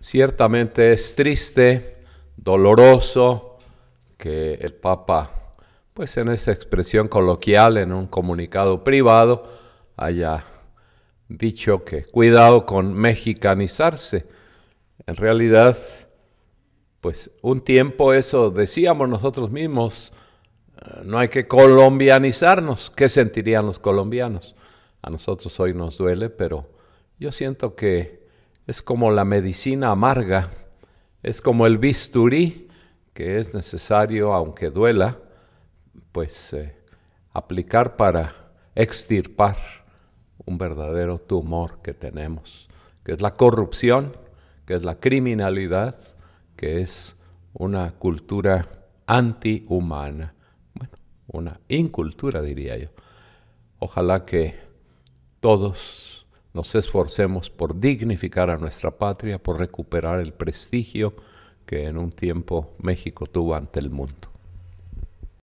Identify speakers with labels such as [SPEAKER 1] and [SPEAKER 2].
[SPEAKER 1] Ciertamente es triste, doloroso que el Papa, pues en esa expresión coloquial, en un comunicado privado, haya dicho que cuidado con mexicanizarse. En realidad, pues un tiempo eso decíamos nosotros mismos, no hay que colombianizarnos. ¿Qué sentirían los colombianos? A nosotros hoy nos duele, pero yo siento que es como la medicina amarga, es como el bisturí que es necesario, aunque duela, pues eh, aplicar para extirpar un verdadero tumor que tenemos, que es la corrupción, que es la criminalidad, que es una cultura antihumana, bueno, una incultura diría yo. Ojalá que todos nos esforcemos por dignificar a nuestra patria, por recuperar el prestigio que en un tiempo México tuvo ante el mundo.